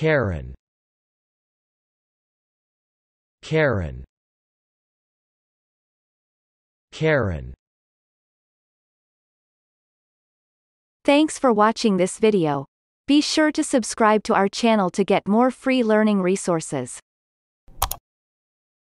Karen Karen Karen Thanks for watching this video. Be sure to subscribe to our channel to get more free learning resources.